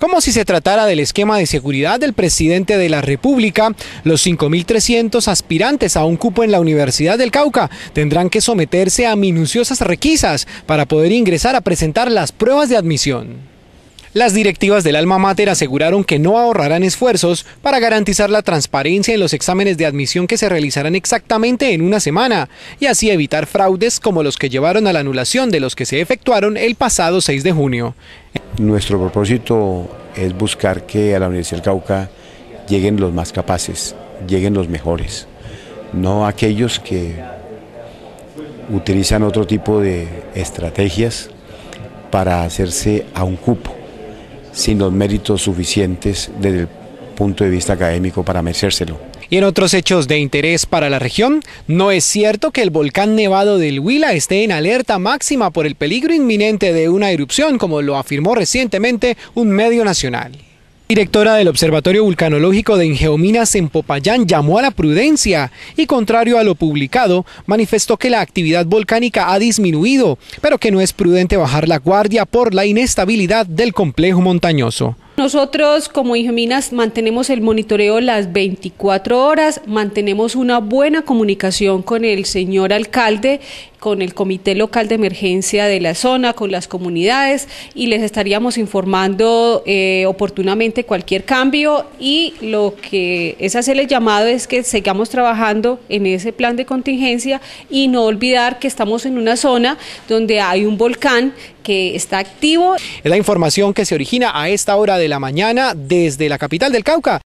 como si se tratara del esquema de seguridad del presidente de la República, los 5.300 aspirantes a un cupo en la Universidad del Cauca tendrán que someterse a minuciosas requisas para poder ingresar a presentar las pruebas de admisión. Las directivas del alma mater aseguraron que no ahorrarán esfuerzos para garantizar la transparencia en los exámenes de admisión que se realizarán exactamente en una semana y así evitar fraudes como los que llevaron a la anulación de los que se efectuaron el pasado 6 de junio. Nuestro propósito es buscar que a la Universidad del Cauca lleguen los más capaces, lleguen los mejores, no aquellos que utilizan otro tipo de estrategias para hacerse a un cupo sin los méritos suficientes desde el punto de vista académico para merecérselo. Y en otros hechos de interés para la región, no es cierto que el volcán nevado del Huila esté en alerta máxima por el peligro inminente de una erupción, como lo afirmó recientemente un medio nacional directora del Observatorio Vulcanológico de Ingeominas en Popayán llamó a la prudencia y, contrario a lo publicado, manifestó que la actividad volcánica ha disminuido, pero que no es prudente bajar la guardia por la inestabilidad del complejo montañoso. Nosotros como Ingeminas mantenemos el monitoreo las 24 horas, mantenemos una buena comunicación con el señor alcalde, con el comité local de emergencia de la zona, con las comunidades y les estaríamos informando eh, oportunamente cualquier cambio y lo que es hacer el llamado es que sigamos trabajando en ese plan de contingencia y no olvidar que estamos en una zona donde hay un volcán que está activo. Es la información que se origina a esta hora de la mañana desde la capital del Cauca.